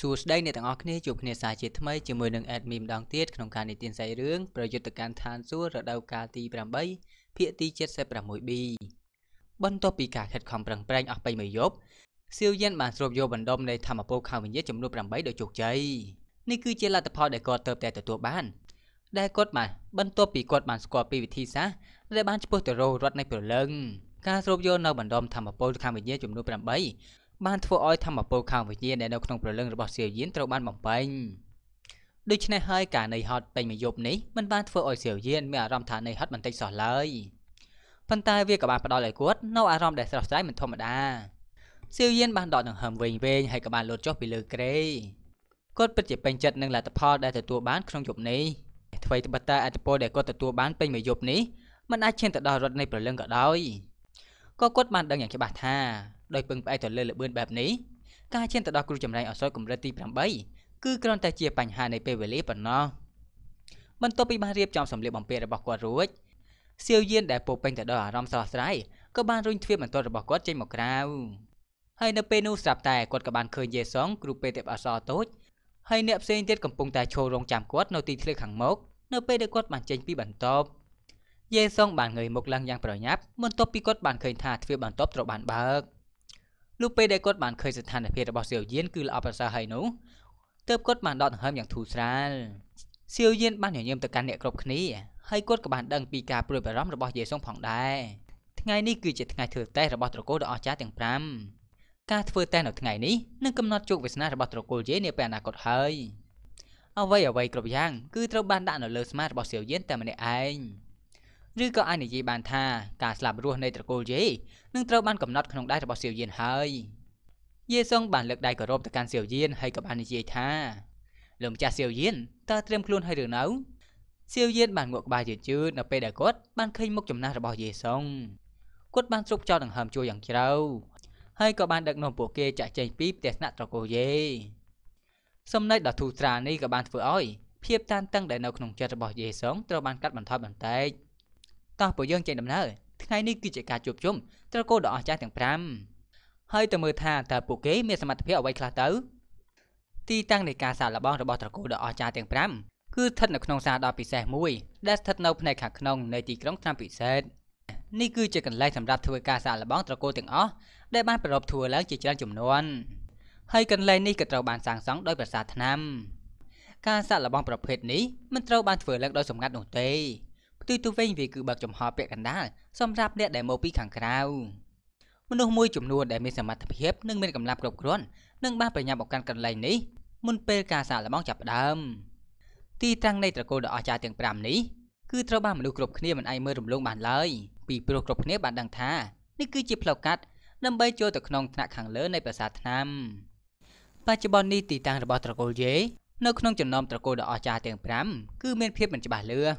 សួស្តីអ្នកទាំងអស់គ្នាជួបគ្នាសាជាថ្មីជាមួយនឹង admin ម្ដងទៀតក្នុងការនិទានស្អីរឿងប្រយុទ្ធកម្មឋានសួគ៌រដូវកាលទី8ភាគទី 76B បន្ទាប់ពីការខិតខំប្រឹងប្រែងអស់ពេញមួយយប់សៀវយានបានស្រូបយកបណ្ដុំនៃធម្មពលខាវិញ្ញាណចំនួន8ដោយជោគជ័យនេះគឺជាលទ្ធផលដែលគាត់ទៅតែទទួលបាន ដែលគាត់បានបន្ទាប់ពីគាត់បានស្គាល់ពីវិធីសាស្ត្រដែលបានឆ្ពោះទៅរករដ្ឋនៃព្រលឹងការស្រូបយកនៅបណ្ដុំធម្មពលខាងវិញ្ញាណចំនួន8បានធ្វើឲ្យធម្មពលខាងវិញ្ញាណដែលនៅក្នុងប្រលឹងរបស់សៀវយៀនត្រូវបានបំពេញដូច្នេះហើយការនៃហត់ពេញមួយយប់នេះមិនបានធ្វើឲ្យសៀវយៀនមានអារម្មណ៍ថានៃហត់បន្តិចសោះឡើយប៉ុន្តែវាក៏បានផ្ដល់ឲ្យគាត់នៅអារម្មណ៍ដែលស្រស់ស្រាយមិនធម្មតាសៀវយៀនបានដកដង្ហើមវែងវែងហើយក៏បានលោតចុះពីលើគ្រែគាត់ពិតជាពេញចិត្តនឹងលទ្ធផលដែលទទួលបានក្នុងយប់នេះអ្វីត្បិតតែអត្តពលដែលគាត់ទទួលបានពេញមួយយប់នេះមិនអាចឈានទៅដល់រត់នៃប្រលឹងក៏ដោយក៏គាត់បានដឹងយ៉ាងច្បាស់ថាដោយពឹងផ្អែកទៅលើល្បឿនបែបនេះការឈានទៅដល់គ្រូចម្រាញ់អសរកម្រិតទី8គឺគ្រាន់តែជាបញ្ហានៃពេលវេលាប៉ុណ្ណោះបន្ទាប់ពីបានរៀបចំសម្លៀកបំពាក់របស់គាត់រួចសៀវយានដែលពោពេញទៅដោយអារម្មណ៍ស្រស់ស្រាយក៏បានរុញទ្វារបន្ទាត់របស់គាត់ចេញមកក្រៅហើយនៅពេលនោះស្រាប់តែគាត់ក៏បានឃើញយេសុងគ្រូពេទ្យទេពអសរតូចហើយអ្នកផ្សេងទៀតកំពុងតែឈររងចាំគាត់នៅទីធ្លាខាងមុខនៅពេលដែលគាត់បានចេញពីបន្ទប់យេសុងបានងើយមុខឡើងយ៉ាង ប្រញាប់បន្ទាប់ពីគាត់បានឃើញថាទ្វារបន្ទប់ត្រូវបានបើក។លុះពេលដែលគាត់បានឃើញស្ថានភាពរបស់សៀវយានគឺល្អប្រសើរហើយនោះទើបគាត់បានដកដង្ហើមយ៉ាងធូរស្រាលសៀវយានបានញញឹមទៅកាន់អ្នកគ្រប់គ្នាហើយគាត់ក៏បានដឹងពីការព្រួយបារម្ភរបស់យេសុងផងដែរថ្ងៃនេះគឺជាថ្ងៃធ្វើតេស្តរបស់ត្រកូលដ៏អស្ចារ្យទាំង5ការធ្វើតេស្តនៅថ្ងៃនេះនឹងកំណត់ជោគវាសនារបស់ត្រកូលយេនាពេលអនាគតហើយអ្វីអ្វីគ្រប់យ៉ាងគឺត្រូវបានដាក់នៅលើស្មារបស់សៀវយានតែម្នាក់ឯងឬក៏អាចនិយាយបានថាការស្លាប់រស់នៃត្រកូលយេនឹងត្រូវបានកំណត់ក្នុងដែនរបស់សៀវយានហើយយេសុងបានលើកដៃគោរពទៅកាន់សៀវយានហើយក៏បាននិយាយថាលោកម្ចាស់សៀវយានតើត្រៀមខ្លួនហើយឬនៅសៀវយានបានងក់ក្បាលយឺតយឺតនៅពេលដែលគាត់បានឃើញមុខចំណាស់របស់យេសុងគាត់បានជ្រប់ចោលដង្ហើមជួយយ៉ាងជ្រៅហើយក៏បានដឹកនាំពួកគេចាក់ចែងពីផ្ទះស្នាក់ត្រកូលយេសំណេចដ៏ធូរស្រាលនេះក៏បានធ្វើឲ្យភាពតានតឹងដែលនៅក្នុងចិត្តរបស់យេសុងត្រូវបានកាត់បន្ថយបន្តិច។តោះពួកយើងចេញដំណើរថ្ងៃនេះគឺជាការជួបជុំត្រកូលដ៏អស្ចារ្យទាំង5ហើយទៅមើលថាតើពួកគេ មានសមត្ថភាពអ្វីខ្លះទៅទីតាំងនៃការសាកល្បងរបស់ត្រកូលដ៏អស្ចារ្យទាំង5គឺស្ថិតនៅក្នុងសាលដ៏ពិសេសមួយ ដែលស្ថិតនៅផ្នែកខាងក្នុងនៃទីក្រុងតាមពិសេសនេះគឺជាកន្លែងសម្រាប់ធ្វើការសាកល្បងត្រកូលទាំងអស់ដែលបានប្ររពធ្វើឡើងជាច្រើនចំនួនហើយកន្លែងនេះក៏ត្រូវបានសាងសង់ដោយប្រាសាទថ្នាំការសាកល្បងប្រភេទនេះមិនត្រូវបានធ្វើឡើងដោយសម្ងាត់នោះទេទុយទៅវិញវាគឺបើកចំហពាក់កណ្ដាលសម្រាប់អ្នកដែលមកពីខាងក្រៅមនុស្សមួយចំនួនដែលមានសមត្ថភាពនិងមានកម្លាំងគ្រប់គ្រាន់នឹងបានប្រញាប់មកកាន់កន្លែងនេះមុនពេលការសាកល្បងចាប់ផ្ដើមទីតាំងនៃត្រកូលដ៏អស្ចារ្យទាំង5នេះគឺត្រូវបានមនុស្សគ្រប់គ្នាមិនអាចមើលរំលងបានឡើយពីព្រោះគ្រប់គ្នាបានដឹងថានេះគឺជាផ្លូវកាត់ដើម្បីចូលទៅក្នុងថ្នាក់ខាងលើនៃប្រាសាទថ្នាំបច្ចុប្បន្ននេះទីតាំងរបស់ត្រកូលយេនៅក្នុងចំណោមត្រកូលដ៏អស្ចារ្យទាំង5គឺមានភាពមិនច្បាស់លាស់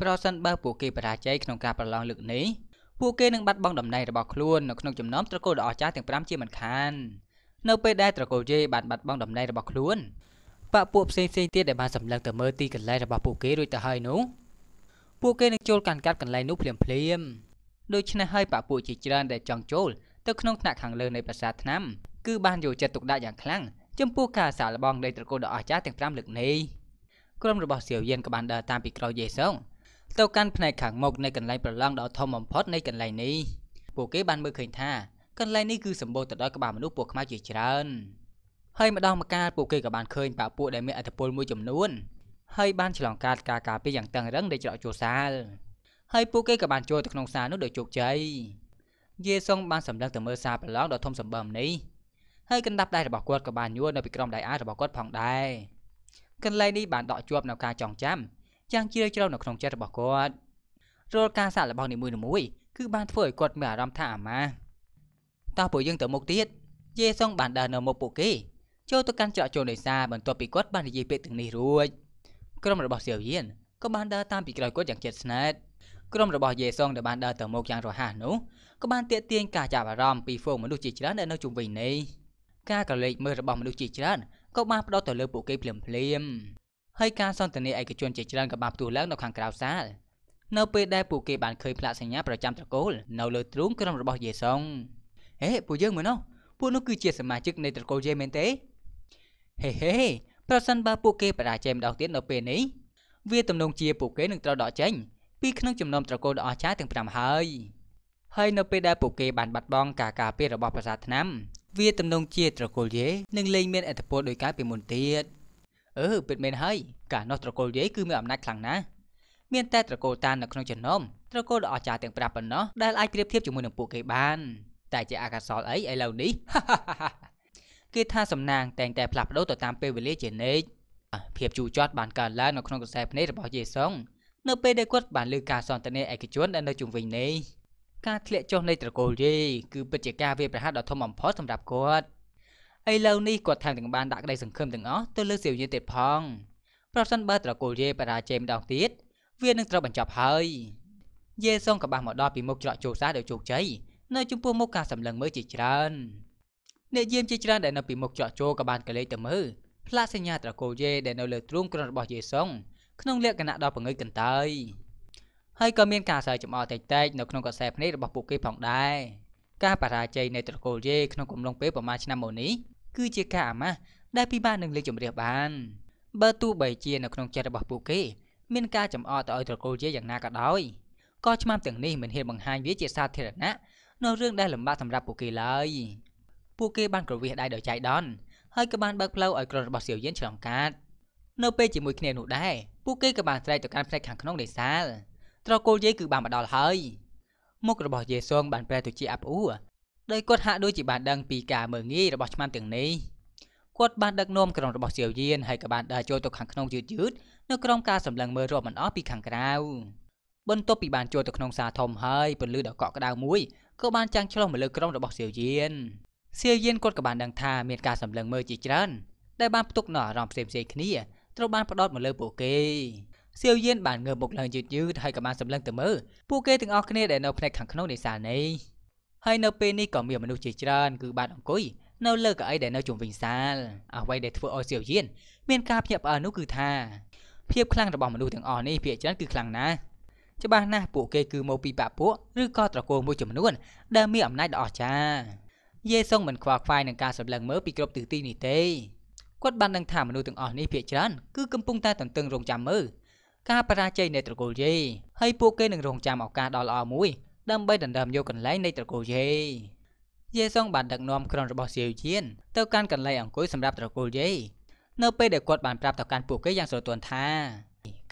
ប្រសិនបើពួកគេបរាជ័យក្នុងការប្រឡងលើកនេះពួកគេនឹងបាត់បង់តំណែងរបស់ខ្លួននៅក្នុងចំណោមត្រកូលដ៏អស្ចារ្យទាំង5ជាមិនខាននៅពេលដែលត្រកូលយេបានបាត់បង់តំណែងរបស់ខ្លួនបពួកផ្សេងផ្សេងទៀតដែលបានសម្លឹងទៅមើលទីកន្លែងរបស់ពួកគេរួចទៅហើយនោះពួកគេនឹងចូលកាន់កាប់កន្លែងនោះភ្លាមភ្លាមដូច្នេះហើយបពួកជាច្រើន ដែលចង់ចូលទៅក្នុងថ្នាក់ខាងលើនៃប្រាសាទថ្នាំគឺបានយកចិត្តទុកដាក់យ៉ាងខ្លាំងចំពោះការសាកល្បងនៃត្រកូលដ៏អស្ចារ្យទាំង5លើកនេះក្រុមរបស់សៀវយានក៏បានដើរតាមពីក្រោយយេសុងទៅកាន់ផ្នែកខាងមុខនៃកន្លែងប្រឡងដ៏ធំបំផុតនៃកន្លែងនេះពួកគេបានមើលឃើញថាកន្លែងនេះគឺសម្បូរទៅដោយក្បាលមនុស្សពូខ្មៅជាច្រើនហើយម្ដងម្កាលពួកគេក៏បានឃើញបាក់ពួកដែលមានអធិពលមួយចំនួនហើយបានឆ្លងកាត់ការការពារយ៉ាងតឹងរឹងនៃច្រកចូលសាលហើយពួកគេក៏បានចូលទៅក្នុងសាលនោះដោយជោគជ័យយេសុងបានសម្លឹងទៅមើលសាលប្រឡងដ៏ធំសម្បើមនេះហើយកណ្ដាប់ដៃរបស់គាត់ក៏បានយួរនៅពីក្រោមដៃអារបស់គាត់ផងដែរកន្លែងនេះបានដកជាប់នៅការចងចាំយ៉ាងជ្រាលជ្រៅនៅក្នុងចិត្តរបស់គាត់រាល់ការសាកល្បងនីមួយៗគឺបានធ្វើឲ្យគាត់មានអារម្មណ៍ថាអាម៉ាតោះពួកយើងទៅមុខទៀតយេសុងបានដើរនៅមុខពួកគេចូលទៅកាន់ច្រកចូលនេសាបន្ទាប់ពីគាត់បាននិយាយពាក្យទាំងនេះរួចក្រុមរបស់សៀវយៀនក៏បានដើរតាមពីក្រោយគាត់យ៉ាងជិតស្និទ្ធក្រុមរបស់យេសុងដែលបានដើរទៅមុខយ៉ាងរហ័សនោះក៏បានទាក់ទាញការចាប់អារម្មណ៍ពីហ្វូងមនុស្សជាច្រើនដែលនៅជុំវិញនេះការក្រឡេកមើលរបស់មនុស្សជាច្រើនក៏បានផ្ដោតទៅលើពួកគេភ្លាមភ្លាមហើយការសន្ទនាឯកជនជាច្រើនក៏បានផ្ទុះឡើងនៅខាងក្រៅសាលនៅពេលដែលពួកគេបានឃើញផ្លាកសញ្ញាប្រចាំត្រកូល នៅលើទ្រូង ក្រុមរបស់យេសុងហេពួកយើងមើលនោះពួកនោះគឺជាសមាជិកនៃត្រកូលយេមែនទេហេហេប្រសិនបើពួកគេបរាជ័យម្ដងទៀតនៅពេលនេះវាទំនងជាពួកគេនឹងត្រូវដកចេញពីក្នុងចំណោមត្រកូលដ៏អស្ចារ្យទាំង5ហើយហើយនៅពេលដែលពួកគេបានបាត់បង់ការការពាររបស់ប្រាសាទថ្នាំវាទំនងជាត្រកូលយេនឹងលែងមានអធិពលដោយការពីមុនទៀតអឺពិតមែនហើយកាលនោះត្រកូលយាយគឺមានអំណាចខ្លាំងណាស់មាន តែត្រកូលតានៅក្នុងចំណោមត្រកូលដ៏អស្ចារ្យទាំង5ប៉ុណ្ណោះដែលអាចប្រៀបធៀបជាមួយនឹងពួកគេបាន តែជាអាកាសលអីឥឡូវនេះគេថាសំណាងតែងតែផ្លាស់ប្ដូរទៅតាមពេលវេលាជានិច្ចភាពជូរចត់បានកើនឡើងនៅក្នុងខ្សែភ្នែករបស់យេសុងនៅពេលដែលគាត់បានលើការសន្ទនាឯកជនដែលនៅជុំវិញនេះការធ្លាក់ចុះនៃត្រកូលយេគឺពិតជាការវាយប្រហារដ៏ធំបំផុតសម្រាប់គាត់ឥឡូវនេះគាត់ថែមទាំងបានដាក់ក្តីសង្ឃឹមទាំងអស់ទៅលើសៀវយានទៀតផងប្រសិនបើត្រកូលយេបរាជ័យម្ដងទៀតវានឹងត្រូវបញ្ចប់ហើយយេសុងក៏បានមកដល់ពីមុខច្រកចូលសាដោយជោគជ័យនៅចំពោះមុខការសម្លឹងមើលជាច្រើនអ្នកយាមជាច្រើនដែលនៅពីមុខច្រកចូលក៏បានកលេចទៅមើលផ្លាកសញ្ញាត្រកូលយេដែលនៅលើទ្រូងក្រុនរបស់យេសុងក្នុងលក្ខណៈដ៏ពង្រីកកន្តើយហើយក៏មានការសើចំអល់តិចតិចនៅក្នុងកសែភ្នែករបស់ពួកគេផងដែរការបរាជ័យនៃត្រកូលយេក្នុងកំឡុងពេលប្រមាណឆ្នាំមុននេះគឺជាការអាម៉ាស់ដែលពិបាកនឹងលេចជំរាបបានបើទោះបីជានៅក្នុងចិត្តរបស់ពួកគេមានការចំអកទៅឲ្យត្រកូលជាយ៉ាងណាក៏ដោយក៏ឆ្មាំទាំងនេះមិនហ៊ានបង្ហាញវាជាសាធារណៈនៅរឿងដែលលំបាកសម្រាប់ពួកគេឡើយ ពួកគេបានគ្រវាសដៃដោយចៃដន្យហើយក៏បានបើកផ្លូវឲ្យក្រុមរបស់សៀវយិនឆ្លងកាត់នៅពេលជាមួយគ្នានោះដែរពួកគេក៏បានស្រែកទៅកាន់ផ្នែកខាងក្នុងនៃសាលត្រកូលយាយគឺបានមកដល់ហើយមុខរបស់យេស៊ងបានប្រែទៅជាអាប់អួរដោយគាត់ហាក់ដូចជាបានដឹងពីការមើងងាយរបស់ឆ្នាំទាំងនេះគាត់បានដឹកនាំក្រុមរបស់សៀវយានហើយក៏បានដើរចូលទៅខាងក្នុងយឺតយឺតនៅក្រោមការសម្លឹងមើលរាប់មិនអស់ពីខាងក្រៅបន្ទាប់ពីបានចូលទៅក្នុងសាធំហើយពន្លឺដ៏កក់ក្ដៅមួយក៏បានចាំងឆ្លុះមកលើក្រុមរបស់សៀវយានសៀវយានគាត់ក៏បានដឹងថាមានការសម្លឹងមើលជាច្រើនដែលបានផ្ទុកនៅអារម្មណ៍ផ្សេងៗគ្នាត្រូវបានផ្ដោតមកលើពួកគេសៀវយានបានងើបមុខឡើងយឺតយឺតហើយក៏បានសម្លឹងទៅមើលពួកគេទាំងអស់គ្នាដែលនៅផ្នែកខាងក្នុងនៃសាលនេះហើយនៅពេលនេះក៏មានមនុស្សជាច្រើនគឺបានអង្គុយនៅលើកៅអីដែលនៅជុំវិញសាលអ្វីដែលធ្វើឲ្យសៀវយានមានការភ្ញាក់ផ្អើលនោះគឺថាភាពខ្លាំងរបស់មនុស្សទាំងអស់នេះភាគច្រើនគឺខ្លាំងណាស់ច្បាស់ណាស់ពួកគេគឺមកពីបពួកឬក៏ត្រកូលមួយចំនួនដែលមានអំណាចដ៏អស្ចារ្យយេសុងមិនខ្វល់ខ្វាយនឹងការសម្លឹងមើលពីគ្រប់ទិសទីនេះទេគាត់បានដឹងថាមនុស្សទាំងអស់នេះភាគច្រើនគឺកំពុងតែទន្ទឹងរង់ចាំមើលការបរាជ័យនៃត្រកូលយេហើយពួកគេនឹងរងចាំឱកាសដ៏ល្អមួយដើម្បីដណ្ដើមយកកន្លែងនៃត្រកូលយេយេសុងបានដឹកនាំក្រុមរបស់សៀវជៀនទៅកាន់កន្លែងអង្គុយសម្រាប់ត្រកូលយេ នៅពេលដែលគាត់បានប្រាប់ទៅកាន់ពួកគេយ៉ាងស្រទន់ថា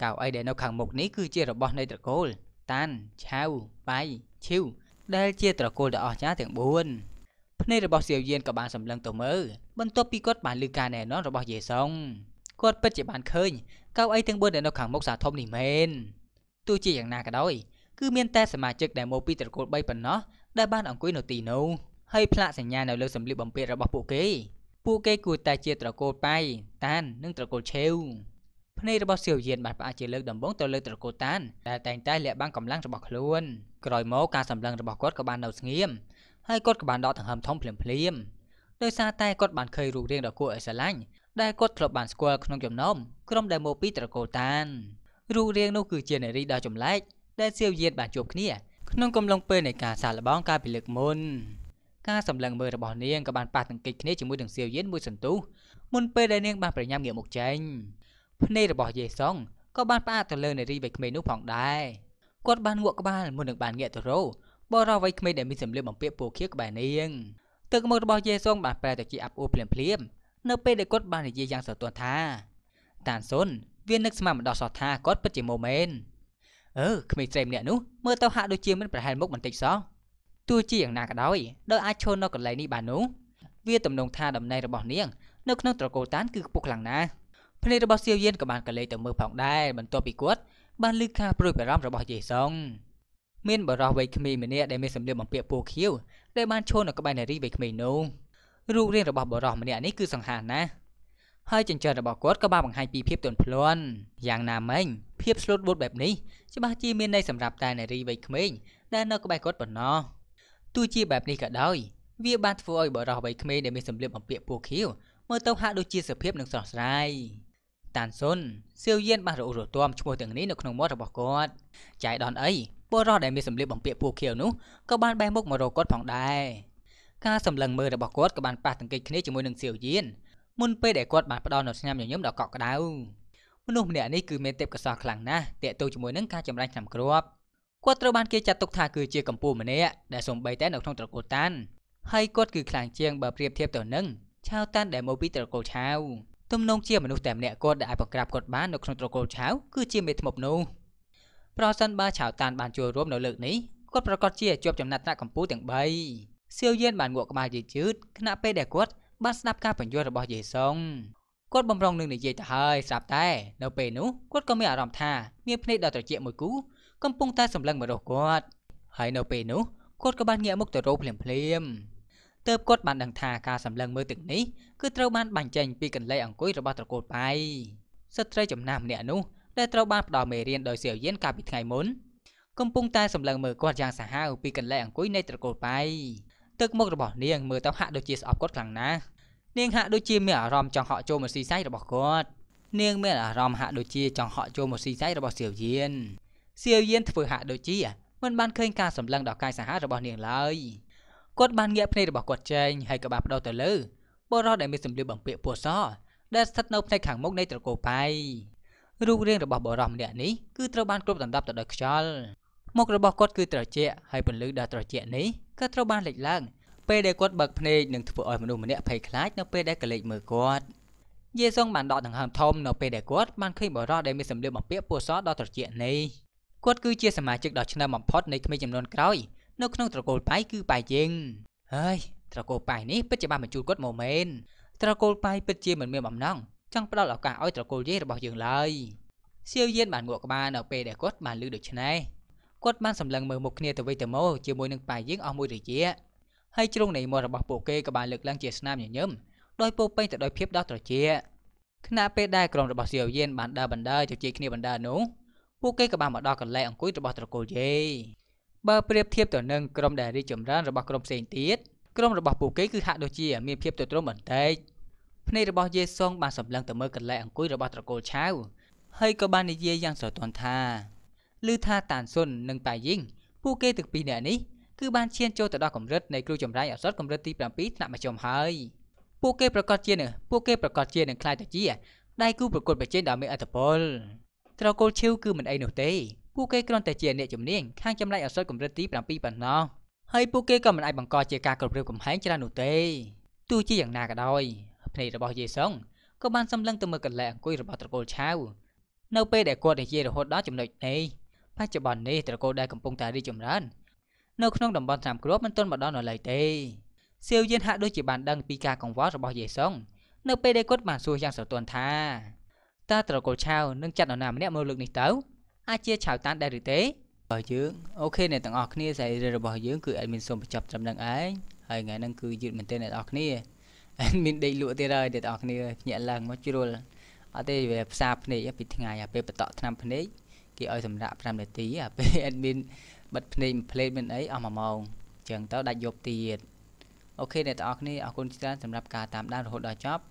កៅអីដែលនៅខាងមុខនេះគឺជារបស់នៃត្រកូលតានឆៅបៃឈីវដែលជាត្រកូលដ៏អស្ចារ្យទាំង4ភ្នែករបស់សៀវយានក៏បានសម្លឹងទៅមើលបន្ទាប់ពីគាត់បានឮការណែនាំរបស់យេសុងគាត់ពិតជាបានឃើញកៅអីទាំង4ដែលនៅខាងមុខសាធំនេះមែនទោះជាយ៉ាងណាក៏ដោយគឺមានតែសមាជិកដែលមកពីត្រកូល3ប៉ុណ្ណោះដែលបានអង្គុយនៅទីនោះហើយផ្លាកសញ្ញានៅលើសម្លៀកបំពាក់របស់ពួកគេពួកគេគួរតែជាត្រកូលប៉ៃតាននិងត្រកូលឆេវភ្នែករបស់សៀវយានបានផ្អាកជាលើកដំបូងទៅលើត្រកូលតានដែលតែងតែលាក់បាំងកម្លាំងរបស់ខ្លួនក្រោយមកការសម្លឹងរបស់គាត់ក៏បាននៅស្ងៀមហើយគាត់ក៏បានដកដង្ហើមធំភ្លាមភ្លាមដោយសារតែគាត់បានឃើញរូបរាងដ៏គួរឲ្យស្រឡាញ់ដែលគាត់ធ្លាប់បានស្គាល់ក្នុងចំណោមក្រុមដែលមកពីត្រកូលតានរូបរាងនោះគឺជានារីដ៏ចម្លែកដែលសៀវយាតបានជួបគ្នាក្នុងកំឡុងពេលនៃការសាកល្បងការពិលឹកមុនការសម្លឹងមើលរបស់នាងក៏បានប៉ះទង្គិចគ្នាជាមួយនឹងសៀវយាតមួយសន្ទុះមុនពេលដែលនាង បានប្រញាប់ងាកមុខចេញភ្នែករបស់យេសុងក៏បានផ្អាកទៅលើនារីវ័យក្មេងនោះផងដែរគាត់បានងក់ក្បាលមុននឹងបានងាកទៅរកបរិវ័យក្មេងដែលមានសម្លៀកបំពាក់ពណ៌ខៀវក្បែរនាងទឹកមុខរបស់យេសុងបានប្រែទៅជាអាប់អួរភ្លាមភ្លាមនៅពេលដែលគាត់បាននិយាយយ៉ាងស្រទន់ថាតានសុនវានឹកស្មានមិនដល់សោះថាគាត់ពិតជាម៉ូមែនអឺក្មេងស្រីម្នាក់នោះមើលទៅហាក់ដូចជាមានប្រហែលមុខបន្តិចសោះទោះជាយ៉ាងណាក៏ដោយដោយអាចឈរនៅកន្លែងនេះបាននោះវាទំនងថាដំណែងរបស់នាងនៅក្នុងត្រកូលតានគឺខ្ពស់ខ្លាំងណាស់ភ្នែករបស់សៀវយានក៏បានកលេចទៅមើលផងដែរបន្ទាប់ពីគាត់បានលឺការព្រួយបារម្ភរបស់យេសុងមានបរិសវ័យក្មេងម្នាក់ដែលមានសម្លៀកបំពាក់ពណ៌ខៀវដែលបានឈរនៅក្បែរនារីវ័យក្មេងនោះរូបរាងរបស់បរិសម្នាក់នេះគឺសង្ហារណាស់ហើយចិញ្ចើមរបស់គាត់ក៏បានបង្ហាញពីភាពទន់ភ្លន់យ៉ាងណាមិញភាពស្លូតបូតបែបនេះច្បាស់ជាមានន័យសម្រាប់តែនារីវ័យក្មេងដែលនៅក្បែរគាត់ប៉ុណ្ណោះទោះជាបែបនេះក៏ដោយវា បានធ្វើឲ្យបរិសុទ្ធវ័យក្មេងដែលមានសម្លៀកបំពាក់ពណ៌ខៀវមើលទៅហាក់ដូចជាសុភាពនិងស្រស់ស្រាយតានសុនសៀវយានបានរអ៊ូរទាំឈ្មោះទាំងនេះនៅក្នុងមាត់របស់គាត់ចៃដនអីបរិសុទ្ធដែលមានសម្លៀកបំពាក់ពណ៌ខៀវនោះក៏បានបែរមុខមករកគាត់ផងដែរការសម្លឹងមើលរបស់គាត់ក៏បានប៉ះទង្គិចគ្នាជាមួយនឹងសៀវយានមុនពេលដែលគាត់បានផ្ដល់នូវស្នាមញញឹមដ៏កក់ក្ដៅមនុស្សម្នាក់នេះគឺមានទេពកោសល្យខ្លាំងណាស់តាក់ទងជាមួយនឹងការចម្រាញ់ឆ្នាំគ្រាប់គាត់ត្រូវបានគេចាត់ទុកថាគឺជាកម្ពូលម្នាក់ដែលសំបីតែនៅក្នុងត្រកូលតាន់ហើយគាត់គឺខ្លាំងជាងបើប្រៀបធៀបទៅនឹងឆាវតាន់ដែលមកពីត្រកូលឆាវទំនងជាមនុស្សតែម្នាក់គាត់ដែលអាចបង្ក្រាបគាត់បាននៅក្នុងត្រកូលឆាវគឺជាមេធ្មប់នោះប្រសិនបើឆាវតាន់បានចូលរួមនៅលើកនេះគាត់ប្រកាសជាជាប់ចំណាត់ថ្នាក់កម្ពុជាទាំង3សៀវយានបានងក់ក្បាលយឺតៗខណៈពេលដែលគាត់បានស្ដាប់ការបញ្យល់របស់យេសុងគាត់បំរុងនឹងនិយាយទៅហើយស្រាប់តែ នៅពេលនោះគាត់ក៏មានអារម្មណ៍ថាមានភ្នែកដ៏ត្រជាក់មួយគូកំពុងតែសម្លឹងមករកគាត់ហើយនៅពេលនោះគាត់ក៏បានងាកមុខទៅរកភ្លាមភ្លាមទើបគាត់បានដឹងថាការសម្លឹងមើលទឹកនេះគឺត្រូវបានបាញ់ចេញពីកន្លែងអង្គុយរបស់ត្រកូលបៃស្ត្រីចំណាស់ម្នាក់នោះដែលត្រូវបានផ្ដល់មេរៀនដោយសៀវយានកាលពីថ្ងៃមុនកំពុងតែសម្លឹងមើលគាត់យ៉ាងសាហាវពីកន្លែងអង្គុយនៃត្រកូលបៃទឹកមុខរបស់នាងមើលទៅហាក់ដូចជាស្អប់គាត់ខ្លាំងណាស់នាងហាក់ដូចជាមានអារម្មណ៍ចង់ហក់ចូលមកស៊ីសាច់របស់គាត់នាងមានអារម្មណ៍ហាក់ដូចជាចង់ហក់ចូលមកស៊ីសាច់របស់សៀវយានសៀវយានធ្វើហាក់ដូចជាមិនបានឃើញការសម្លឹងដល់កាយសាហាវរបស់នាងឡើយគាត់បានងាកភ្នែករបស់គាត់ចេញហើយក៏បានបដូរទៅលើបរិសដែលមានសម្លៀកបំពាក់ពណ៌សដែលស្ថិតនៅផ្នែកខាងមុខនៃត្រកូលប៉ៃរូបរាងរបស់បរិសម្នាក់នេះគឺត្រូវបានគ្របដណ្ដប់ទៅដោយខ្យល់មុខរបស់គាត់គឺត្រជាក់ហើយពន្លឺដែលត្រជាក់នេះក៏ត្រូវបានលេចឡើង ពេលដែលគាត់បើកភ្នែកនឹងធ្វើឲ្យមនុស្សម្នាក់ភ័យខ្លាចនៅពេលដែលកលេចមើលគាត់យេសុងបានដកដង្ហើមធំនៅពេលដែលគាត់បានឃើញបរិសដែលមានសម្លៀកបំពាក់ពណ៌សដល់ត្រជាក់នេះគាត់គឺជាសមាជិកដ៏ឆ្នើមបំផុតនៃក្មេងចំនួនក្រោយ នៅក្នុងត្រកូលប៉ៃគឺប៉ៃយេងហើយត្រកូលប៉ៃនេះពិតជាបានបញ្ជូនគាត់មកមែនត្រកូលប៉ៃពិតជាមិនមានបំណងចង់ផ្ដល់ឱកាសឲ្យត្រកូលយេរបស់យើងឡើយសៀវយៀនបានងក់ក្បាលនៅពេលដែលគាត់បានលឺដូច្នេះគាត់បានសម្លឹងមើលមុខគ្នាទៅវិញទៅមកជាមួយនឹងប៉ាយើងអស់មួយរយៈហើយជ្រុងនៃមាត់របស់ពួកគេក៏បានលើកឡើងជាស្នាមញញឹមដោយពោពេញទៅដោយភាពដោះត្រជាខណៈពេលដែលក្រុមរបស់សៀវយានបានដើរបណ្ដើរជជែកគ្នាបណ្ដើរនោះពួកគេក៏បានមកដល់កន្លែងអង្គុយរបស់ត្រកូលយេបើប្រៀបធៀបទៅនឹងក្រុមដែលរីកចម្រើនរបស់ក្រុមផ្សេងទៀតក្រុមរបស់ពួកគេគឺហាក់ដូចជាមានភាពទទ្រាំបន្តិចភ្នែករបស់យេសុងបានសម្លឹងទៅមើលកន្លែងអង្គុយរបស់ត្រកូលឆាវហើយក៏បាននិយាយយ៉ាងស្រទន់ថាឬថាតានសុននិងប៉ៃយីងពួកគេទាំងពីរនាក់នេះគឺបានឈានចូលទៅដល់កម្រិតនៃគ្រូចម្រាញអសតកម្រិតទី7ថ្នាក់មធ្យមហើយពួកគេប្រកាសជានឹងពួកគេប្រកាសជានឹងខ្លាយទៅជាដៃគូប្រកួតប្រជែងដ៏មានអធិពលត្រកូលឈីវគឺមិនអីនោះទេពួកគេគ្រាន់តែជាអ្នកជំនាញខាងចម្រាញអសតកម្រិតទី7ប៉ុណ្ណោះហើយពួកគេក៏មិនអាចបង្កជាការគំរាមកំហែងច្រើននោះទេទោះជាយ៉ាងណាក៏ដោយភ្នែករបស់យេសុងក៏បានសម្លឹងទៅមើលកន្លែងអង្គុយរបស់ត្រកូលឆាវនៅពេលដែលគាត់និយាយរហូតដល់ចំណុចនេះបច្ចុប្បន្ននេះត្រកូលដែលកំពុងតែរីកចម្រើននៅក្នុងតំបន់តាមគ្រាប់មិនទាន់មកដល់នៅឡើយទេសៀវយានហាក់ដូចជាបានដឹងពីការកង្វល់របស់យេសុងនៅពេលដែលគាត់បានសួរយ៉ាងស្រទន់ថាតើត្រកូលឆាវនឹងចាត់នរណាម្នាក់មើលលើកនេះទៅ អាចជាឆាវតានដែរឬទេបើយើងអូខេអ្នកទាំងអស់គ្នាសារីរបស់យើងគឺអេដមីនសូមបញ្ចប់ត្រឹមនឹងឯងហើយថ្ងៃហ្នឹងគឺយឺតមែនទែនអ្នកទាំងអស់គ្នាអេដមីនដេកលក់ទៀតហើយអ្នកទាំងអស់គ្នាភ្ញាក់ឡើងមកជ្រុលអត់ទេ វាផ្សារភ្នែកពីថ្ងៃពេលបតក់ឆ្នាំភ្នែកគេឲ្យសម្រាប់5នាទីអាពេល admin បិទភ្នែកមួយភ្លេតមានអីអស់មួយម៉ោងអញ្ចឹងទៅដាច់យប់ទៀតអូខេអ្នកទាំងអស់គ្នាអរគុណច្រើនសម្រាប់ការតាមដានរហូតដល់ចប់